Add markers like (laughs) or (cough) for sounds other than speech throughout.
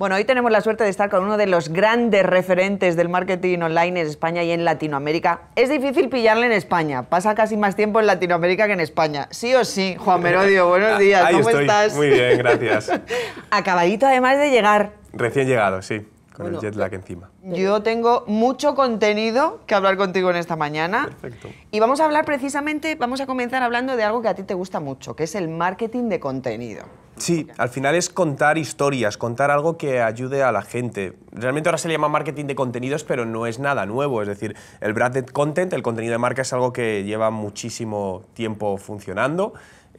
Bueno, hoy tenemos la suerte de estar con uno de los grandes referentes del marketing online en España y en Latinoamérica. Es difícil pillarle en España, pasa casi más tiempo en Latinoamérica que en España. Sí o sí, Juan Merodio, (laughs) buenos días, ¿cómo estás? Muy bien, gracias. (laughs) Acabadito además de llegar. Recién llegado, sí el jet lag encima. Yo tengo mucho contenido que hablar contigo en esta mañana. Perfecto. Y vamos a hablar precisamente, vamos a comenzar hablando de algo que a ti te gusta mucho, que es el marketing de contenido. Sí, al final es contar historias, contar algo que ayude a la gente. Realmente ahora se le llama marketing de contenidos, pero no es nada nuevo. Es decir, el branded content, el contenido de marca, es algo que lleva muchísimo tiempo funcionando.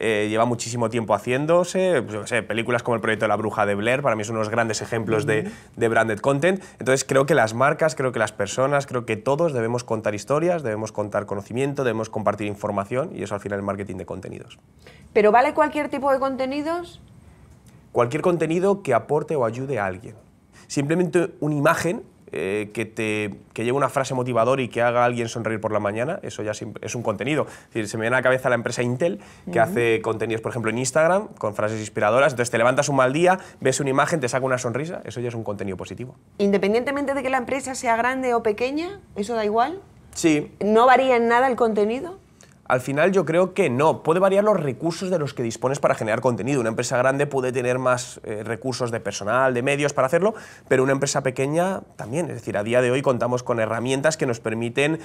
Eh, lleva muchísimo tiempo haciéndose, pues películas como el proyecto de la bruja de Blair, para mí son unos grandes ejemplos de, de, branded content. Entonces creo que las marcas, creo que las personas, creo que todos debemos contar historias, debemos contar conocimiento, debemos compartir información y eso al final es marketing de contenidos. ¿Pero vale cualquier tipo de contenidos? Cualquier contenido que aporte o ayude a alguien. Simplemente una imagen eh, que, te, que lleve una frase motivadora y que haga a alguien sonreír por la mañana, eso ya es un contenido. se me viene a la cabeza la empresa Intel, que hace contenidos, por ejemplo, en Instagram, con frases inspiradoras. Entonces te levantas un mal día, ves una imagen, te saca una sonrisa, eso ya es un contenido positivo. Independientemente de que la empresa sea grande o pequeña, ¿eso da igual? Sí. ¿No varía en nada el contenido? Al final yo creo que no. Puede variar los recursos de los que dispones para generar contenido. Una empresa grande puede tener más eh, recursos de personal, de medios para hacerlo, pero una empresa pequeña también. Es decir, a día de hoy contamos con herramientas que nos permiten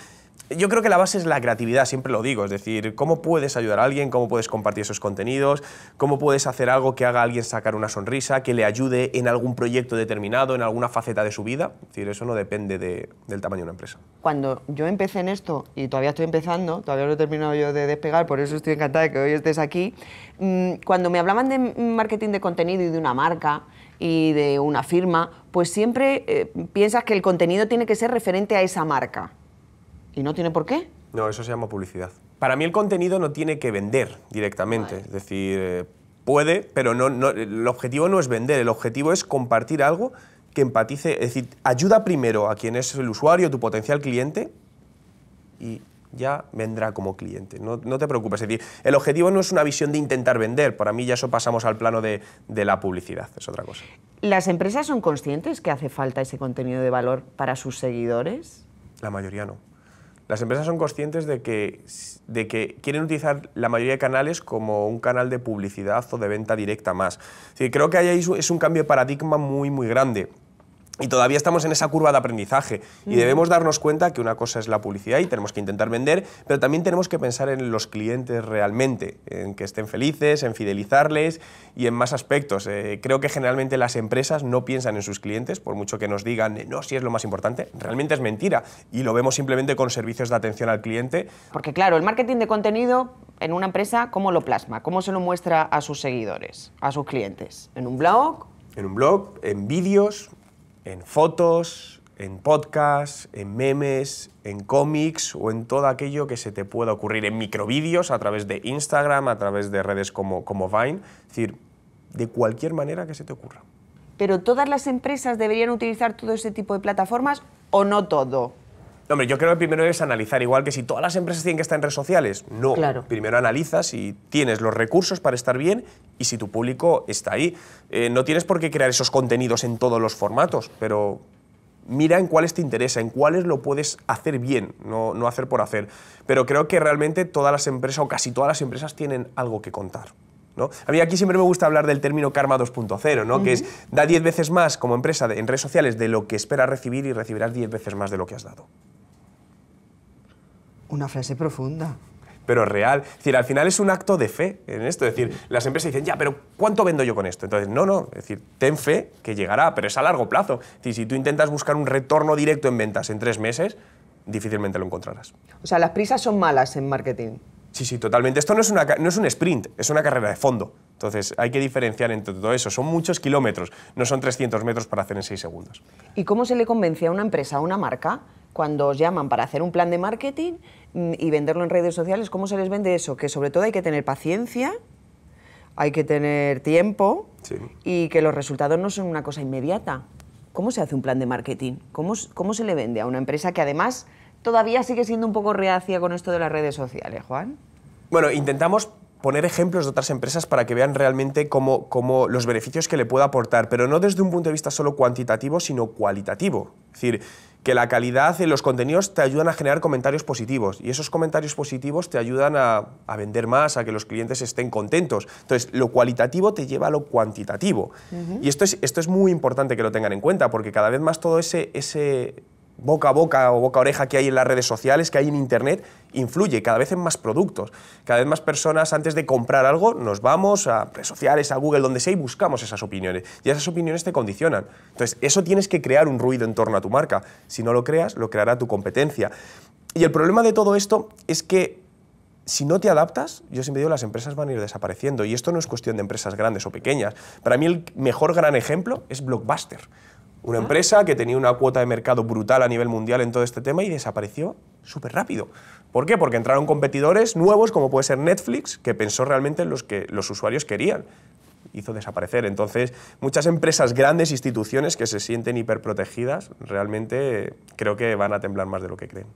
yo creo que la base es la creatividad, siempre lo digo, es decir, cómo puedes ayudar a alguien, cómo puedes compartir esos contenidos, cómo puedes hacer algo que haga a alguien sacar una sonrisa, que le ayude en algún proyecto determinado, en alguna faceta de su vida. Es decir, eso no depende de, del tamaño de una empresa. Cuando yo empecé en esto, y todavía estoy empezando, todavía no he terminado yo de despegar, por eso estoy encantada de que hoy estés aquí, mm, cuando me hablaban de marketing de contenido y de una marca, y de una firma, pues siempre eh, piensas que el contenido tiene que ser referente a esa marca. ¿Y no tiene por qué? No, eso se llama publicidad. Para mí el contenido no tiene que vender directamente, es decir, eh, puede, pero no, el objetivo no es vender, el objetivo es compartir algo que empatice, es decir, ayuda primero a quien es el usuario, tu potencial cliente, y ya vendrá como cliente, no, te preocupes. Es decir, el objetivo no es una visión de intentar vender, para mí ya eso pasamos al plano de, de la publicidad, es otra cosa. ¿Las empresas son conscientes que hace falta ese contenido de valor para sus seguidores? La mayoría no. Las empresas son conscientes de que, de que quieren utilizar la mayoría de canales como un canal de publicidad o de venta directa más. creo que ahí es un cambio de paradigma muy, muy grande. Y todavía estamos en esa curva de aprendizaje y debemos darnos cuenta que una cosa es la publicidad y tenemos que intentar vender, pero también tenemos que pensar en los clientes realmente, en que estén felices, en fidelizarles y en más aspectos. Eh, creo que generalmente las empresas no piensan en sus clientes, por mucho que nos digan, eh, no, si es lo más importante, realmente es mentira y lo vemos simplemente con servicios de atención al cliente. Porque claro, el marketing de contenido en una empresa, ¿cómo lo plasma? ¿Cómo se lo muestra a sus seguidores, a sus clientes? ¿En un blog? En un blog, en vídeos, en fotos, en podcasts, en memes, en cómics o en todo aquello que se te pueda ocurrir, en microvídeos a través de Instagram, a través de redes como, como Vine, es decir, de cualquier manera que se te ocurra. Pero todas las empresas deberían utilizar todo ese tipo de plataformas o no todo? No, hombre, yo creo que primero es analizar, igual que si todas las empresas tienen que estar en redes sociales. No, primero analizas si tienes los recursos para estar bien y si tu público está ahí. Eh, no tienes por qué crear esos contenidos en todos los formatos, pero mira en cuáles te interesa, en cuáles lo puedes hacer bien, no, no hacer por hacer. Pero creo que realmente todas las empresas o casi todas las empresas tienen algo que contar. ¿no? A mí aquí siempre me gusta hablar del término karma 2.0, ¿no? Que es, da 10 veces más como empresa en redes sociales de lo que espera recibir y recibirás 10 veces más de lo que has dado. Una frase profunda pero real. Es decir, al final es un acto de fe en esto. decir, las empresas dicen, ya, pero ¿cuánto vendo yo con esto? Entonces, no, no. Es decir, ten fe que llegará, pero es a largo plazo. si tú intentas buscar un retorno directo en ventas en tres meses, difícilmente lo encontrarás. O sea, las prisas son malas en marketing. Sí, sí, totalmente. Esto no es, un sprint, es una carrera de fondo. Entonces hay que diferenciar entre todo eso. Son muchos kilómetros, no son 300 metros para hacer en 6 segundos. ¿Y cómo se le convence a una empresa, a una marca, cuando os llaman para hacer un plan de marketing mm, y venderlo en redes sociales? ¿Cómo se les vende eso? Que sobre todo hay que tener paciencia, hay que tener tiempo y que los resultados no son una cosa inmediata. ¿Cómo se hace un plan de marketing? ¿Cómo se le vende a una empresa que además todavía sigue siendo un poco reacia con esto de las redes sociales, Juan? Bueno, intentamos poner ejemplos de otras empresas para que vean realmente cómo, cómo, los beneficios que le puede aportar, pero no desde un punto de vista solo cuantitativo, sino cualitativo. Es decir, que la calidad en los contenidos te ayudan a generar comentarios positivos y esos comentarios positivos te ayudan a, vender más, a que los clientes estén contentos. Entonces, lo cualitativo te lleva a lo cuantitativo. Y esto es, esto es muy importante que lo tengan en cuenta, porque cada vez más todo ese, ese boca a boca o boca a oreja que hay en las redes sociales, que hay en Internet, influye cada vez en más productos. Cada vez más personas antes de comprar algo nos vamos a redes sociales, a Google, donde sea y buscamos esas opiniones. Y esas opiniones te condicionan. Entonces, eso tienes que crear un ruido en torno a tu marca. Si no lo creas, lo creará tu competencia. Y el problema de todo esto es que si no te adaptas, yo siempre digo, las empresas van a ir desapareciendo. Y esto no es cuestión de empresas grandes o pequeñas. Para mí el mejor gran ejemplo es Blockbuster. Una empresa que tenía una cuota de mercado brutal a nivel mundial en todo este tema y desapareció súper rápido. ¿Por qué? Porque entraron competidores nuevos, como puede ser Netflix, que pensó realmente en los que los usuarios querían hizo desaparecer. Entonces, muchas empresas grandes, instituciones que se sienten hiperprotegidas, realmente creo que van a temblar más de lo que creen.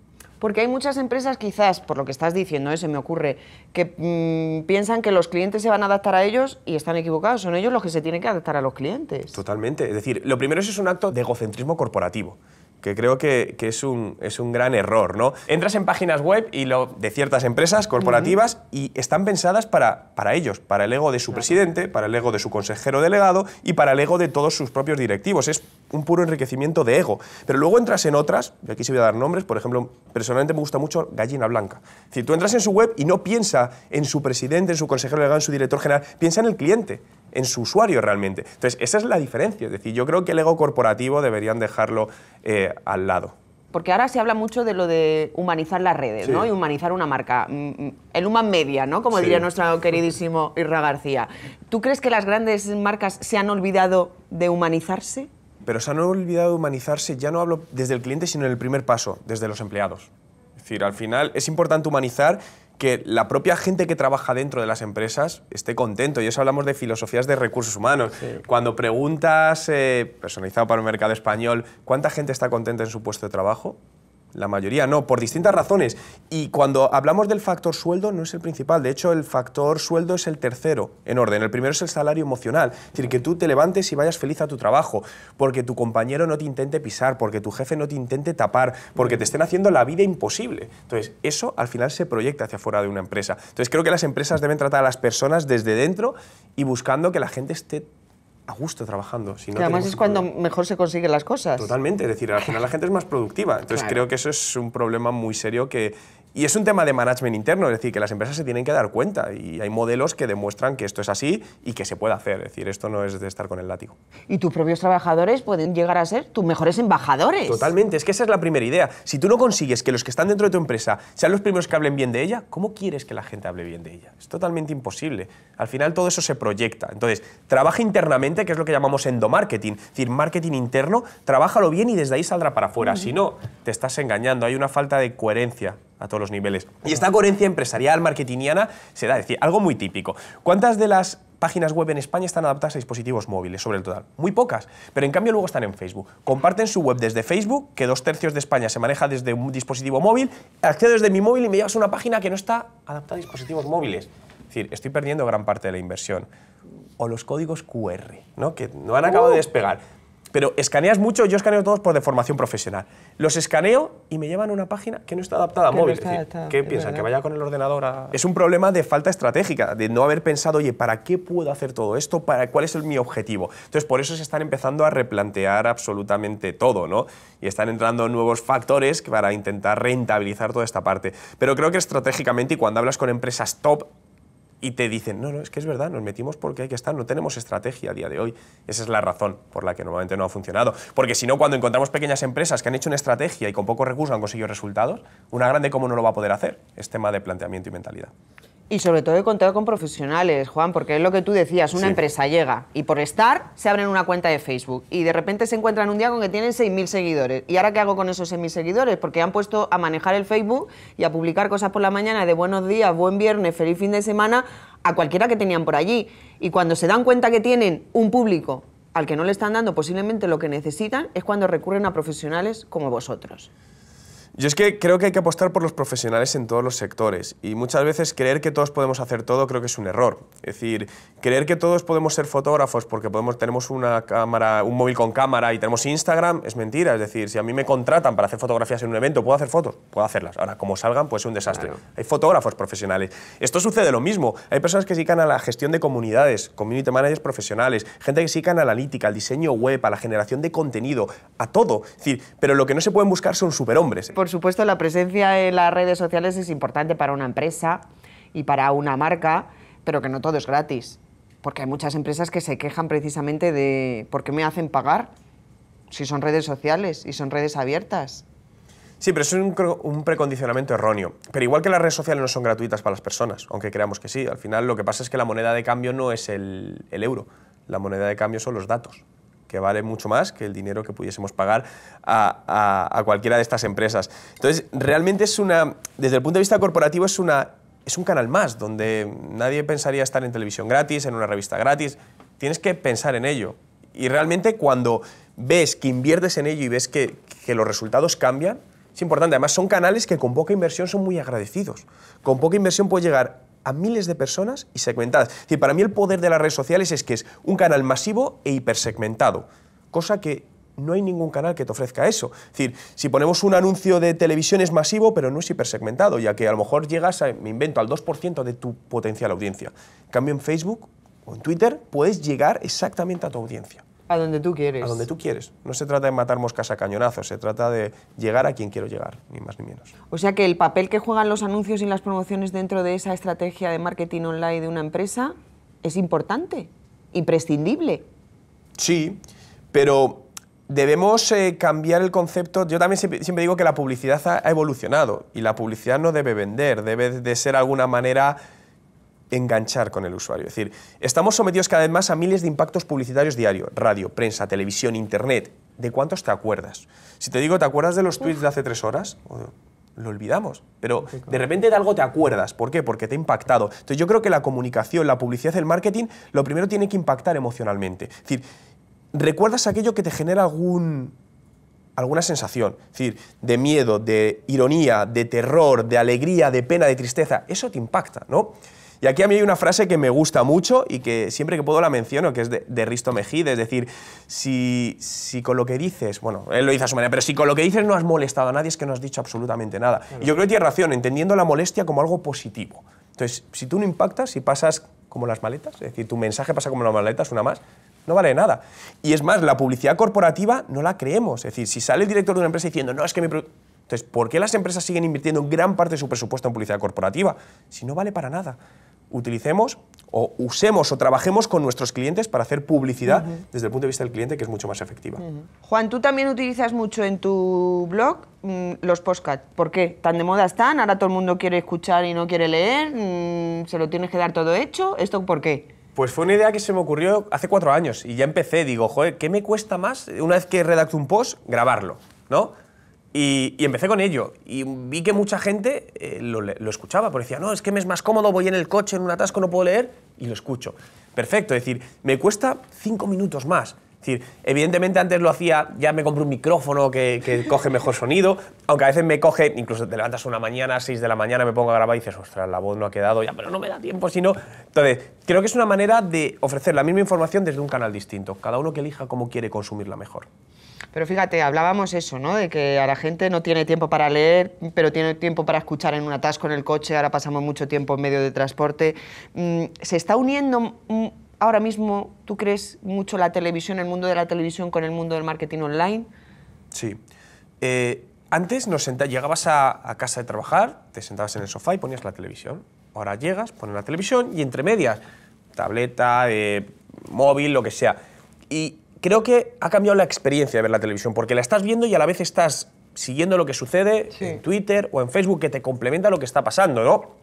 Porque hay muchas empresas, quizás, por lo que estás diciendo, ¿eh? se me ocurre, que mm, piensan que los clientes se van a adaptar a ellos y están equivocados. Son ellos los que se tienen que adaptar a los clientes. Totalmente. Es decir, lo primero es, es un acto de egocentrismo corporativo que creo que, es, un, es, un, gran error, ¿no? Entras en páginas web y lo, de ciertas empresas corporativas y están pensadas para, para ellos, para el ego de su presidente, para el ego de su consejero delegado y para el ego de todos sus propios directivos. Es un puro enriquecimiento de ego. Pero luego entras en otras, y aquí se voy a dar nombres, por ejemplo, personalmente me gusta mucho Gallina Blanca. Si tú entras en su web y no piensa en su presidente, en su consejero delegado, en su director general, piensa en el cliente en su usuario realmente. Entonces, esa es la diferencia. Es decir, yo creo que el ego corporativo deberían dejarlo eh, al lado. Porque ahora se habla mucho de lo de humanizar las redes, ¿no? Y humanizar una marca. Mm, mm, el human media, ¿no? Como diría nuestro queridísimo Irra García. ¿Tú crees que las grandes marcas se han olvidado de humanizarse? Pero se han olvidado de humanizarse, ya no hablo desde el cliente, sino en el primer paso, desde los empleados. Es decir, al final es importante humanizar que la propia gente que trabaja dentro de las empresas esté contento. Y eso hablamos de filosofías de recursos humanos. Cuando preguntas, eh, personalizado para el mercado español, ¿cuánta gente está contenta en su puesto de trabajo? La mayoría no, por distintas razones. Y cuando hablamos del factor sueldo, no es el principal. De hecho, el factor sueldo es el tercero en orden. El primero es el salario emocional. Es decir, que tú te levantes y vayas feliz a tu trabajo, porque tu compañero no te intente pisar, porque tu jefe no te intente tapar, porque te estén haciendo la vida imposible. Entonces, eso al final se proyecta hacia afuera de una empresa. Entonces, creo que las empresas deben tratar a las personas desde dentro y buscando que la gente esté a gusto trabajando. sino además es cuando mejor se consiguen las cosas. Totalmente, es decir, al final la gente es más productiva. Entonces creo que eso es un problema muy serio que y es un tema de management interno, es decir, que las empresas se tienen que dar cuenta y hay modelos que demuestran que esto es así y que se puede hacer, es decir, esto no es de estar con el látigo. Y tus propios trabajadores pueden llegar a ser tus mejores embajadores. Totalmente, es que esa es la primera idea. Si tú no consigues que los que están dentro de tu empresa sean los primeros que hablen bien de ella, ¿cómo quieres que la gente hable bien de ella? Es totalmente imposible. Al final todo eso se proyecta. Entonces, trabaja internamente, que es lo que llamamos endomarketing, es decir, marketing interno, trabájalo bien y desde ahí saldrá para afuera. Si no, te estás engañando, hay una falta de coherencia a todos los niveles. Y esta coherencia empresarial, marketingiana, se da, decir, algo muy típico. ¿Cuántas de las páginas web en España están adaptadas a dispositivos móviles sobre el total? Muy pocas, pero en cambio luego están en Facebook. Comparten su web desde Facebook, que dos tercios de España se maneja desde un dispositivo móvil, accedo desde mi móvil y me llevas a una página que no está adaptada a dispositivos móviles. Es decir, estoy perdiendo gran parte de la inversión. O los códigos QR, ¿no? que no han acabado de uh. despegar pero escaneas mucho, yo escaneo todos por deformación profesional. Los escaneo y me llevan a una página que no está adaptada a móvil. ¿Qué piensan? ¿Que vaya con el ordenador a...? Es un problema de falta estratégica, de no haber pensado, oye, ¿para qué puedo hacer todo esto? ¿Para ¿Cuál es mi objetivo? Entonces, por eso se están empezando a replantear absolutamente todo, ¿no? Y están entrando nuevos factores para intentar rentabilizar toda esta parte. Pero creo que estratégicamente, y cuando hablas con empresas top, y te dicen, no, no, es que es verdad, nos metimos porque hay que estar, no tenemos estrategia a día de hoy. Esa es la razón por la que normalmente no ha funcionado. Porque si no, cuando encontramos pequeñas empresas que han hecho una estrategia y con pocos recursos han conseguido resultados, una grande, ¿cómo no lo va a poder hacer? Es tema de planteamiento y mentalidad. Y sobre todo he contado con profesionales, Juan, porque es lo que tú decías, una empresa llega y por estar se abren una cuenta de Facebook y de repente se encuentran un día con que tienen 6.000 seguidores. ¿Y ahora qué hago con esos 6.000 seguidores? Porque han puesto a manejar el Facebook y a publicar cosas por la mañana de buenos días, buen viernes, feliz fin de semana a cualquiera que tenían por allí. Y cuando se dan cuenta que tienen un público al que no le están dando posiblemente lo que necesitan, es cuando recurren a profesionales como vosotros. Yo es que creo que hay que apostar por los profesionales en todos los sectores y muchas veces creer que todos podemos hacer todo creo que es un error. Es decir, creer que todos podemos ser fotógrafos porque podemos, tenemos una cámara, un móvil con cámara y tenemos Instagram es mentira. Es decir, si a mí me contratan para hacer fotografías en un evento, ¿puedo hacer fotos? Puedo hacerlas. Ahora, como salgan, pues es un desastre. Hay fotógrafos profesionales. Esto sucede lo mismo. Hay personas que se dedican a la gestión de comunidades, community managers profesionales, gente que se dedican a la analítica, al diseño web, a la generación de contenido, a todo. Es decir, pero lo que no se pueden buscar son superhombres supuesto, la presencia en las redes sociales es importante para una empresa y para una marca, pero que no todo es gratis. Porque hay muchas empresas que se quejan precisamente de por qué me hacen pagar si son redes sociales y son redes abiertas. Sí, pero es un, precondicionamiento erróneo. Pero igual que las redes sociales no son gratuitas para las personas, aunque creamos que sí, al final lo que pasa es que la moneda de cambio no es el euro, la moneda de cambio son los datos que vale mucho más que el dinero que pudiésemos pagar a, cualquiera de estas empresas. Entonces, realmente es una, desde el punto de vista corporativo, es una es un canal más donde nadie pensaría estar en televisión gratis, en una revista gratis. Tienes que pensar en ello. Y realmente cuando ves que inviertes en ello y ves que, que los resultados cambian, es importante. Además, son canales que con poca inversión son muy agradecidos. Con poca inversión puedes llegar a miles de personas y segmentadas. para mí el poder de las redes sociales es que es un canal masivo e hipersegmentado, cosa que no hay ningún canal que te ofrezca eso. decir, si ponemos un anuncio de televisión es masivo, pero no es hipersegmentado, ya que a lo mejor llegas, a, me invento, al 2% de tu potencial audiencia. En cambio, en Facebook o en Twitter puedes llegar exactamente a tu audiencia. A donde tú quieres. A donde tú quieres. No se trata de matar moscas a cañonazos, se trata de llegar a quien quiero llegar, ni más ni menos. O sea que el papel que juegan los anuncios y las promociones dentro de esa estrategia de marketing online de una empresa es importante, imprescindible. Sí, pero debemos eh, cambiar el concepto. Yo también siempre, siempre, digo que la publicidad ha evolucionado y la publicidad no debe vender, debe de ser alguna manera enganchar con el usuario. Es decir, estamos sometidos cada vez más a miles de impactos publicitarios diarios, radio, prensa, televisión, internet. ¿De cuántos te acuerdas? Si te digo, ¿te acuerdas de los tweets de hace tres horas? lo olvidamos. Pero de repente de algo te acuerdas. ¿Por qué? Porque te ha impactado. Entonces yo creo que la comunicación, la publicidad, el marketing, lo primero tiene que impactar emocionalmente. Es decir, recuerdas aquello que te genera alguna sensación, es decir, de miedo, de ironía, de terror, de alegría, de pena, de tristeza, eso te impacta, ¿no? Y aquí a mí hay una frase que me gusta mucho y que siempre que puedo la menciono, que es de, Risto Mejide, es decir, si, si, con lo que dices, bueno, él lo dice a su manera, pero si con lo que dices no has molestado a nadie es que no has dicho absolutamente nada. Y yo creo que tiene razón, entendiendo la molestia como algo positivo. Entonces, si tú no impactas, si pasas como las maletas, es decir, tu mensaje pasa como las maletas, una más, no vale nada. Y es más, la publicidad corporativa no la creemos. Es decir, si sale el director de una empresa diciendo, no, es que mi... Entonces, ¿por qué las empresas siguen invirtiendo gran parte de su presupuesto en publicidad corporativa? Si no vale para nada utilicemos o usemos o trabajemos con nuestros clientes para hacer publicidad desde el punto de vista del cliente que es mucho más efectiva. Juan, tú también utilizas mucho en tu blog mm, los postcats. ¿Por qué? ¿Tan de moda están? ¿Ahora todo el mundo quiere escuchar y no quiere leer? Mm, ¿Se lo tienes que dar todo hecho? ¿Esto por qué? Pues fue una idea que se me ocurrió hace cuatro años y ya empecé. Digo, joder, ¿qué me cuesta más una vez que redacto un post? Grabarlo, ¿no? Y, empecé con ello. Y vi que mucha gente eh, lo, lo, escuchaba, porque decía, no, es que me es más cómodo, voy en el coche, en un atasco, no puedo leer, y lo escucho. Perfecto, es decir, me cuesta cinco minutos más, es decir, evidentemente antes lo hacía, ya me compré un micrófono que, coge mejor sonido, aunque a veces me coge, incluso te levantas una mañana, a 6 de la mañana, me pongo a grabar y dices, ostras, la voz no ha quedado ya, pero no me da tiempo, sino... Entonces, creo que es una manera de ofrecer la misma información desde un canal distinto, cada uno que elija cómo quiere consumirla mejor. Pero fíjate, hablábamos eso, ¿no? De que a la gente no tiene tiempo para leer, pero tiene tiempo para escuchar en un atasco en el coche, ahora pasamos mucho tiempo en medio de transporte. Mm, ¿Se está uniendo ahora mismo tú crees mucho la televisión, el mundo de la televisión con el mundo del marketing online? Sí. Eh, antes nos llegabas a, casa de trabajar, te sentabas en el sofá y ponías la televisión. Ahora llegas, pones la televisión y entre medias, tableta, eh, móvil, lo que sea. Y creo que ha cambiado la experiencia de ver la televisión, porque la estás viendo y a la vez estás siguiendo lo que sucede en Twitter o en Facebook, que te complementa lo que está pasando, ¿no?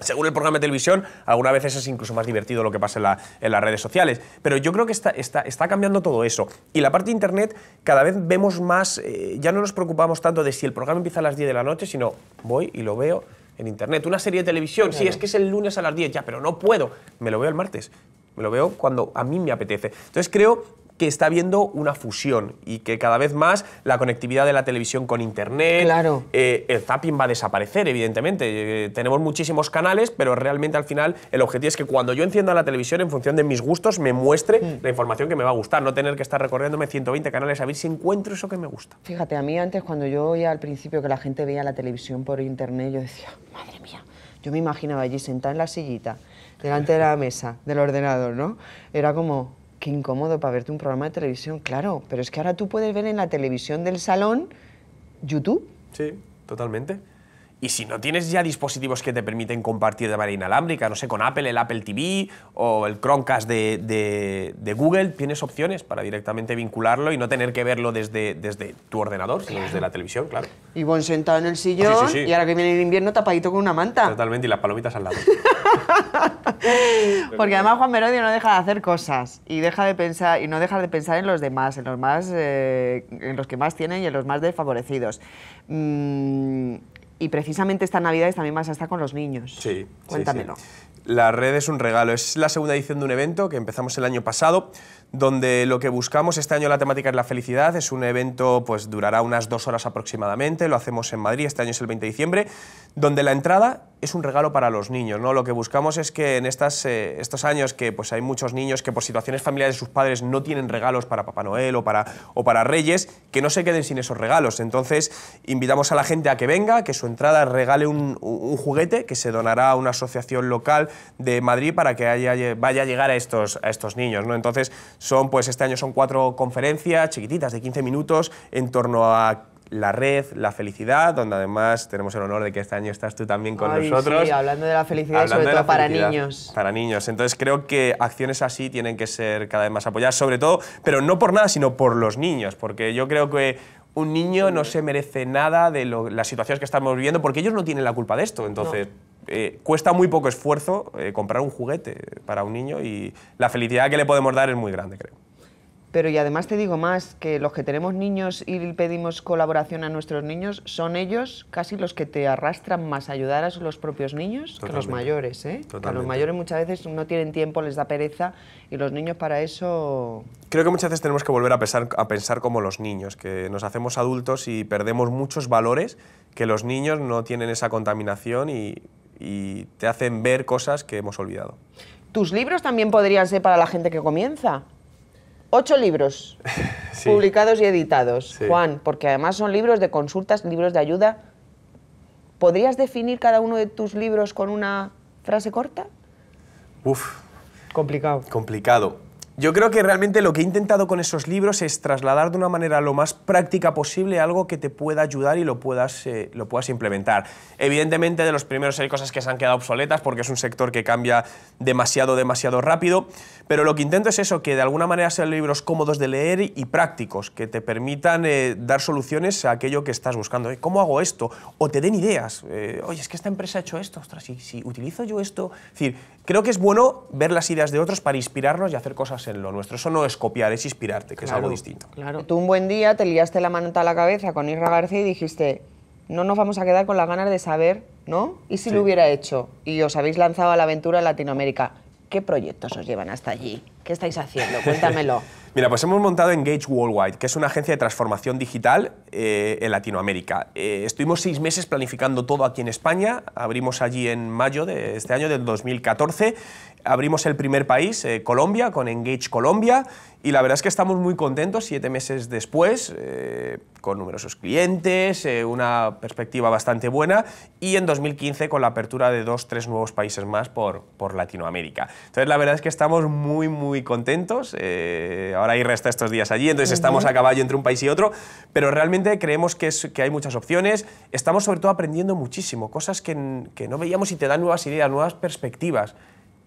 Según el programa de televisión, algunas veces es incluso más divertido lo que pasa en, las redes sociales. Pero yo creo que está, está, está, cambiando todo eso. Y la parte de Internet, cada vez vemos más, eh, ya no nos preocupamos tanto de si el programa empieza a las 10 de la noche, sino voy y lo veo en Internet. Una serie de televisión, si sí, es que es el lunes a las 10, ya, pero no puedo. Me lo veo el martes. Me lo veo cuando a mí me apetece. Entonces creo que está habiendo una fusión y que cada vez más la conectividad de la televisión con Internet, eh, el zapping va a desaparecer, evidentemente. Eh, tenemos muchísimos canales, pero realmente al final el objetivo es que cuando yo encienda la televisión, en función de mis gustos, me muestre mm. la información que me va a gustar, no tener que estar recorriéndome 120 canales a ver si encuentro eso que me gusta. Fíjate, a mí antes cuando yo oía al principio que la gente veía la televisión por Internet, yo decía, madre mía, yo me imaginaba allí sentada en la sillita delante de la mesa, del ordenador, ¿no? Era como, qué incómodo para verte un programa de televisión, claro, pero es que ahora tú puedes ver en la televisión del salón YouTube. Sí, totalmente. Y si no tienes ya dispositivos que te permiten compartir de manera inalámbrica, no sé, con Apple, el Apple TV o el Chromecast de, Google, tienes opciones para directamente vincularlo y no tener que verlo desde, desde tu ordenador, sino desde la televisión, claro. Y bueno, sentado en el sillón, y ahora que viene el invierno, tapadito con una manta. Totalmente, y las palomitas al lado. (laughs) Porque además Juan Merodio no deja de hacer cosas y deja de pensar y no deja de pensar en los demás, en los más, eh, en los que más tienen y en los más desfavorecidos. Mm, y precisamente estas navidades también vas a estar con los niños. Sí. Cuéntamelo. La red es un regalo. Es la segunda edición de un evento que empezamos el año pasado donde lo que buscamos este año la temática es la felicidad, es un evento pues durará unas dos horas aproximadamente, lo hacemos en Madrid, este año es el 20 de diciembre, donde la entrada es un regalo para los niños, ¿no? Lo que buscamos es que en estas, eh, estos años que pues hay muchos niños que por situaciones familiares de sus padres no tienen regalos para Papá Noel o para, o para Reyes, que no se queden sin esos regalos. Entonces invitamos a la gente a que venga, que su entrada regale un, juguete que se donará a una asociación local de Madrid para que vaya a llegar a estos, a estos niños, ¿no? Entonces pues este año son cuatro conferencias chiquititas de 15 minutos en torno a la red, la felicidad, donde además tenemos el honor de que este año estás tú también con nosotros. Sí, hablando de la felicidad sobre todo para niños. Para niños. Entonces creo que acciones así tienen que ser cada vez más apoyadas, sobre todo, pero no por nada, sino por los niños, porque yo creo que un niño no se merece nada de las situaciones que estamos viviendo porque ellos no tienen la culpa de esto. Entonces, eh, cuesta muy poco esfuerzo eh, comprar un juguete para un niño y la felicidad que le podemos dar es muy grande, creo. Pero y además te digo más, que los que tenemos niños y pedimos colaboración a nuestros niños, son ellos casi los que te arrastran más a ayudar a los propios niños que los mayores. ¿eh? a los mayores muchas veces no tienen tiempo, les da pereza y los niños para eso... Creo que muchas veces tenemos que volver a pensar, a pensar como los niños, que nos hacemos adultos y perdemos muchos valores que los niños no tienen esa contaminación y y te hacen ver cosas que hemos olvidado. Tus libros también podrían ser para la gente que comienza. Ocho libros (laughs) publicados y editados, Juan, porque además son libros de consultas, libros de ayuda. ¿Podrías definir cada uno de tus libros con una frase corta? Uf. Complicado. Complicado. Yo creo que realmente lo que he intentado con esos libros es trasladar de una manera lo más práctica posible algo que te pueda ayudar y lo puedas, eh, lo puedas implementar. Evidentemente de los primeros hay cosas que se han quedado obsoletas porque es un sector que cambia demasiado, demasiado rápido, pero lo que intento es eso, que de alguna manera sean libros cómodos de leer y prácticos, que te permitan eh, dar soluciones a aquello que estás buscando. Eh, ¿Cómo hago esto? O te den ideas. Oye, es que esta empresa ha hecho esto, ostras, si, si utilizo yo esto... Es decir, creo que es bueno ver las ideas de otros para inspirarnos y hacer cosas en lo nuestro. Eso no es copiar, es inspirarte, que es algo distinto. Claro. Tú un buen día te liaste la mano a la cabeza con Irra García y dijiste, no nos vamos a quedar con las ganas de saber, ¿no? ¿Y si lo hubiera hecho? Y os habéis lanzado a la aventura en Latinoamérica. ¿Qué proyectos os llevan hasta allí? ¿Qué estáis haciendo? (laughs) Cuéntamelo. Mira, pues hemos montado Engage Worldwide, que es una agencia de transformación digital eh, en Latinoamérica. Eh, estuvimos seis meses planificando todo aquí en España, abrimos allí en mayo de este año, del 2014, Abrimos el primer país, eh, Colombia, con Engage Colombia, y la verdad es que estamos muy contentos siete meses después, eh, con numerosos clientes, eh, una perspectiva bastante buena, y en 2015 con la apertura de dos, tres nuevos países más por, Latinoamérica. Entonces la verdad es que estamos muy, muy contentos. ahora hay resta estos días allí, entonces estamos a caballo entre un país y otro, pero realmente creemos que, hay muchas opciones. Estamos sobre todo aprendiendo muchísimo, cosas que, que no veíamos y te dan nuevas ideas, nuevas perspectivas.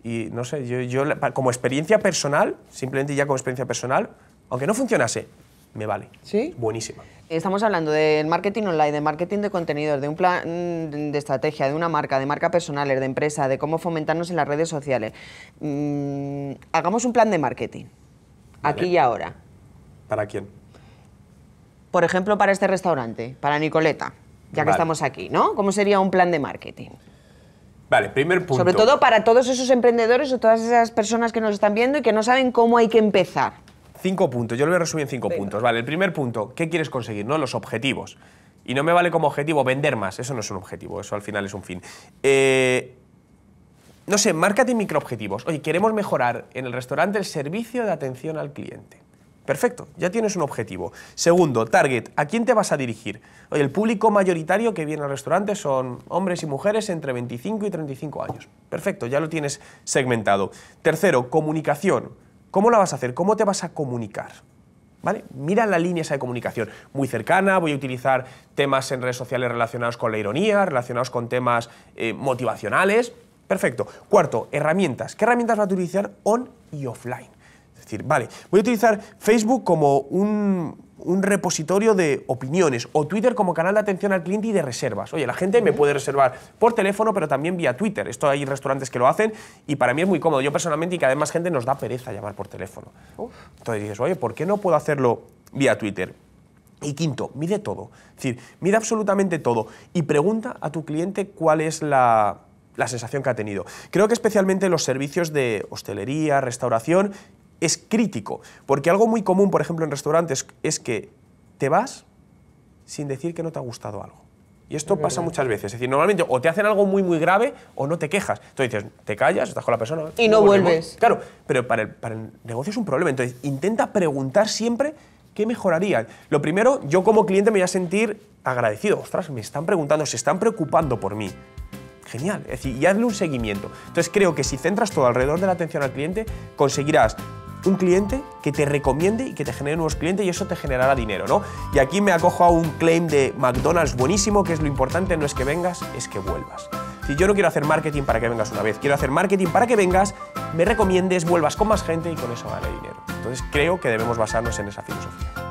Y no sé, yo, como experiencia personal, simplemente ya como experiencia personal, aunque no funcionase, me vale. ¿Sí? Buenísima. Estamos hablando del marketing online, de marketing de contenidos, de un plan mm, de estrategia, de una marca, de marca personal, de empresa, de cómo fomentarnos en las redes sociales. Mm, hagamos un plan de marketing, aquí y ahora. ¿Para quién? Por ejemplo, para este restaurante, para Nicoleta, ya que estamos aquí, ¿no? ¿Cómo sería un plan de marketing? Vale, primer punto. Sobre todo para todos esos emprendedores o todas esas personas que nos están viendo y que no saben cómo hay que empezar. Cinco puntos, yo lo voy a resumir en cinco puntos. Vale, el primer punto, ¿qué quieres conseguir? ¿No? Los objetivos. Y no me vale como objetivo vender más, eso no es un objetivo, eso al final es un fin. Eh, no sé, márcate microobjetivos. Oye, queremos mejorar en el restaurante el servicio de atención al cliente. Perfecto, ya tienes un objetivo. Segundo, target, ¿a quién te vas a dirigir? Oye, el público mayoritario que viene al restaurante son hombres y mujeres entre 25 y 35 años. Perfecto, ya lo tienes segmentado. Tercero, comunicación. ¿Cómo la vas a hacer? ¿Cómo te vas a comunicar? ¿Vale? Mira la línea esa de comunicación. Muy cercana, voy a utilizar temas en redes sociales relacionados con la ironía, relacionados con temas eh, motivacionales. Perfecto. Cuarto, herramientas. ¿Qué herramientas vas a utilizar on y offline? Es decir, vale, voy a utilizar Facebook como un, repositorio de opiniones o Twitter como canal de atención al cliente y de reservas. Oye, la gente me puede reservar por teléfono, pero también vía Twitter. Esto hay restaurantes que lo hacen y para mí es muy cómodo. Yo personalmente y que además gente nos da pereza llamar por teléfono. Oh. Entonces dices, oye, ¿por qué no puedo hacerlo vía Twitter? Y quinto, mide todo. Es decir, mide absolutamente todo y pregunta a tu cliente cuál es la, la sensación que ha tenido. Creo que especialmente los servicios de hostelería, restauración es crítico. Porque algo muy común, por ejemplo, en restaurantes es que te vas sin decir que no te ha gustado algo. Y esto pasa muchas veces. Es decir, normalmente o te hacen algo muy, muy grave o no te quejas. Entonces dices, te callas, estás con la persona. Y no, vuelves. Claro, pero para el, para el negocio es un problema. Entonces intenta preguntar siempre qué mejoraría. Lo primero, yo como cliente me voy a sentir agradecido. Ostras, me están preguntando, se están preocupando por mí genial. Es decir, y hazle un seguimiento. Entonces creo que si centras todo alrededor de la atención al cliente, conseguirás un cliente que te recomiende y que te genere nuevos clientes y eso te generará dinero, ¿no? Y aquí me acojo a un claim de McDonald's buenísimo, que es lo importante, no es que vengas, es que vuelvas. Si yo no quiero hacer marketing para que vengas una vez, quiero hacer marketing para que vengas, me recomiendes, vuelvas con más gente y con eso gane dinero. Entonces creo que debemos basarnos en esa filosofía.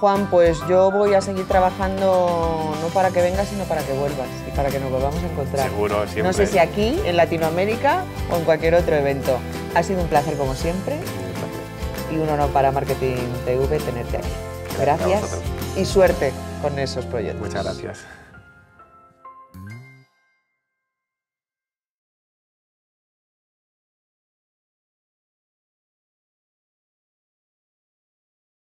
Juan, pues yo voy a seguir trabajando no para que vengas, sino para que vuelvas y para que nos volvamos a encontrar. Seguro, siempre. No sé si aquí, en Latinoamérica o en cualquier otro evento. Ha sido un placer como siempre y un honor para Marketing TV tenerte aquí. Gracias, y suerte con esos proyectos. Muchas gracias.